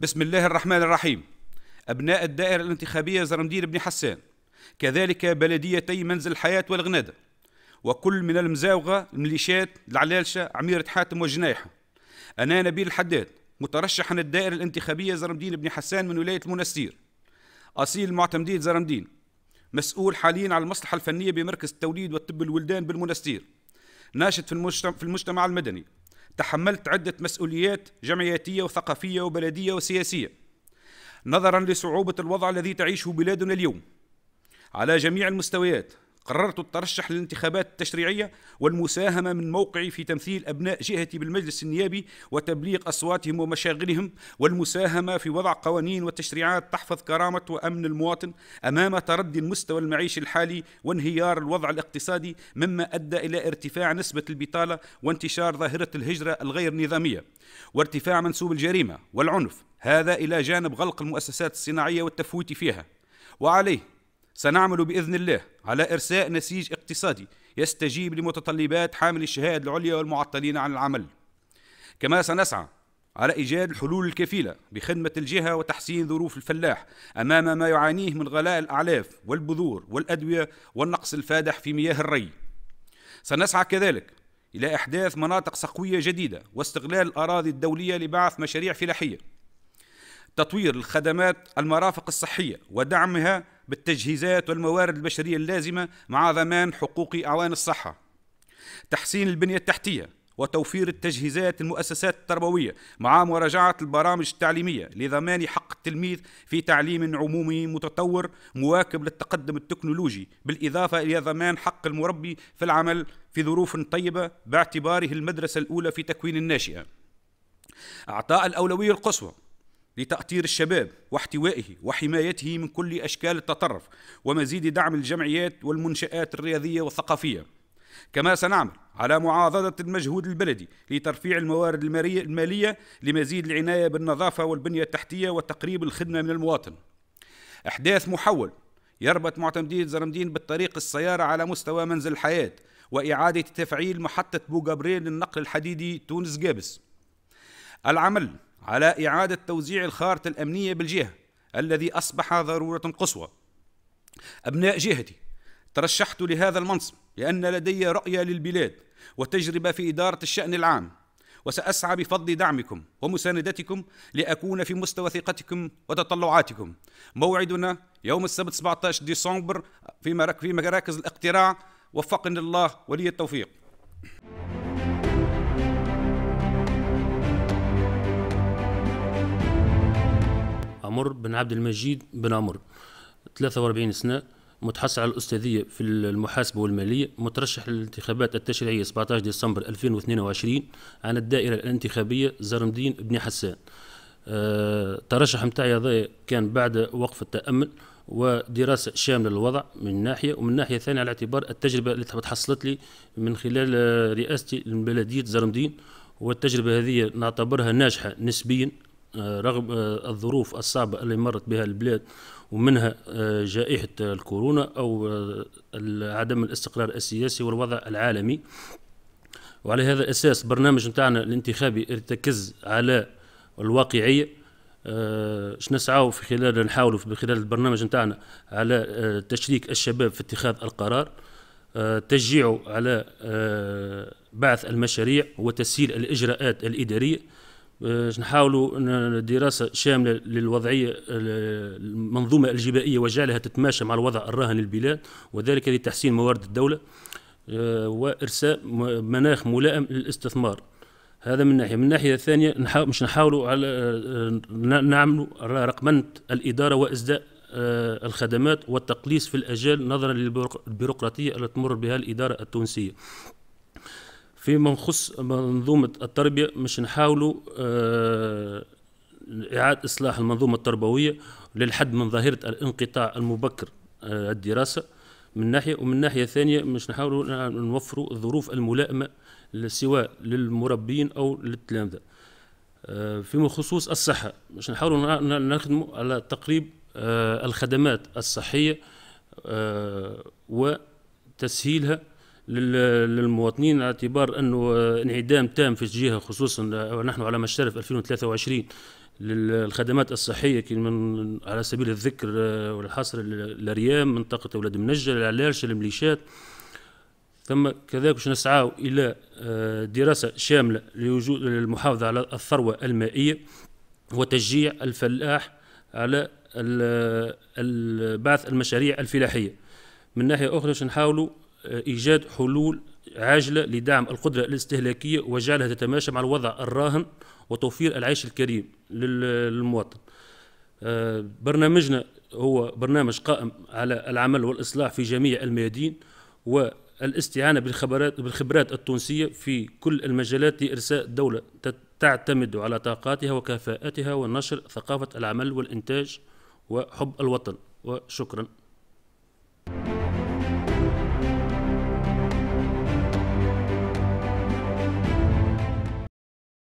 بسم الله الرحمن الرحيم أبناء الدائرة الانتخابية زرمدين بن حسان كذلك بلديتي منزل الحياة والغنادة وكل من المزاوغة المليشات العلالشة عميرة حاتم وجنايحة أنا نبيل الحداد مترشح عن الدائرة الانتخابية زرمدين بن حسان من ولاية المنستير أصيل معتمدين زرمدين مسؤول حاليا على المصلحة الفنية بمركز التوليد والطب الولدان بالمنستير ناشط في المجتمع المدني تحملت عدة مسؤوليات جمعياتية وثقافية وبلدية وسياسية نظرا لصعوبة الوضع الذي تعيشه بلادنا اليوم على جميع المستويات قررت الترشح للانتخابات التشريعية والمساهمة من موقعي في تمثيل أبناء جهتي بالمجلس النيابي وتبليغ أصواتهم ومشاغلهم والمساهمة في وضع قوانين وتشريعات تحفظ كرامة وأمن المواطن أمام تردي المستوى المعيشي الحالي وانهيار الوضع الاقتصادي مما أدى إلى ارتفاع نسبة البطالة وانتشار ظاهرة الهجرة الغير نظامية وارتفاع منسوب الجريمة والعنف هذا إلى جانب غلق المؤسسات الصناعية والتفويت فيها وعليه سنعمل باذن الله على ارساء نسيج اقتصادي يستجيب لمتطلبات حامل الشهاده العليا والمعطلين عن العمل. كما سنسعى على ايجاد الحلول الكفيله بخدمه الجهه وتحسين ظروف الفلاح امام ما يعانيه من غلاء الاعلاف والبذور والادويه والنقص الفادح في مياه الري. سنسعى كذلك الى احداث مناطق سقويه جديده واستغلال الاراضي الدوليه لبعث مشاريع فلاحيه. تطوير الخدمات المرافق الصحيه ودعمها بالتجهيزات والموارد البشرية اللازمة مع ضمان حقوق أعوان الصحة تحسين البنية التحتية وتوفير التجهيزات المؤسسات التربوية مع مراجعة البرامج التعليمية لضمان حق التلميذ في تعليم عمومي متطور مواكب للتقدم التكنولوجي بالإضافة إلى ضمان حق المربي في العمل في ظروف طيبة باعتباره المدرسة الأولى في تكوين الناشئة أعطاء الأولوية القصوى لتأطير الشباب واحتوائه وحمايته من كل أشكال التطرف ومزيد دعم الجمعيات والمنشآت الرياضية والثقافية كما سنعمل على معاضدة المجهود البلدي لترفيع الموارد المالية لمزيد العناية بالنظافة والبنية التحتية وتقريب الخدمة من المواطن إحداث محول يربط معتمدية زرمدين بالطريق السيارة على مستوى منزل الحياة وإعادة تفعيل محطة بوغابرين للنقل الحديدي تونس جابس العمل على إعادة توزيع الخارطة الأمنية بالجهة الذي أصبح ضرورة قصوى أبناء جهتي ترشحت لهذا المنصب لأن لدي رؤية للبلاد وتجربة في إدارة الشأن العام وسأسعى بفضل دعمكم ومساندتكم لأكون في مستوى ثقتكم وتطلعاتكم موعدنا يوم السبت 17 ديسمبر في مراكز الاقتراع وفقني الله ولي التوفيق عمر بن عبد المجيد بن عمر 43 سنة متحصل على الأستاذية في المحاسبة والمالية مترشح للانتخابات التشريعية 17 ديسمبر 2022 عن الدائرة الانتخابية زرمدين بن حسان آه، ترشح متاعي هذا كان بعد وقف التأمل ودراسة شاملة للوضع من ناحية ومن ناحية ثانية على اعتبار التجربة اللي تحصلت لي من خلال رئاستي لبلدية زرمدين والتجربة هذه نعتبرها ناجحة نسبيا آه، رغم آه، الظروف الصعبة اللي مرت بها البلاد ومنها آه، جائحة الكورونا أو عدم الاستقرار السياسي والوضع العالمي وعلى هذا الأساس برنامج نتاعنا الانتخابي ارتكز على الواقعية اش نسعاو في خلال نحاولوا في خلال البرنامج نتاعنا على تشريك الشباب في اتخاذ القرار تشجيعه على بعث المشاريع وتسهيل الإجراءات الإدارية باش نحاولوا دراسه شامله للوضعيه المنظومه الجبائيه وجعلها تتماشى مع الوضع الراهن للبلاد وذلك لتحسين موارد الدوله آه، وارساء مناخ ملائم للاستثمار هذا من ناحيه من الناحيه الثانيه نحاول مش نحاولوا على آه، نعملوا رقمنه الاداره واسداء آه، الخدمات والتقليص في الاجال نظرا للبيروقراطيه التي تمر بها الاداره التونسيه فيما يخص منظومة التربية مش نحاولوا آه، إعادة إصلاح المنظومة التربوية للحد من ظاهرة الانقطاع المبكر آه، الدراسة من ناحية ومن ناحية ثانية مش نحاولوا نوفروا الظروف الملائمة سواء للمربين أو للتلامذة آه، فيما خصوص الصحة مش نحاولوا نخدموا على تقريب الخدمات الصحية وتسهيلها للمواطنين اعتبار انه انعدام تام في الجهه خصوصا نحن على مشارف 2023 للخدمات الصحية من على سبيل الذكر والحصر الأريام منطقة أولاد منجة العلاش المليشات ثم كذلك باش نسعى إلى آه، دراسة شاملة لوجود المحافظة على الثروة المائية وتشجيع الفلاح على بعث المشاريع الفلاحية من ناحية أخرى باش نحاولوا إيجاد حلول عاجلة لدعم القدرة الاستهلاكية وجعلها تتماشى مع الوضع الراهن وتوفير العيش الكريم للمواطن آه، برنامجنا هو برنامج قائم على العمل والإصلاح في جميع الميادين والاستعانة بالخبرات, بالخبرات التونسية في كل المجالات لإرساء دولة تعتمد على طاقاتها وكفاءتها ونشر ثقافة العمل والإنتاج وحب الوطن وشكرا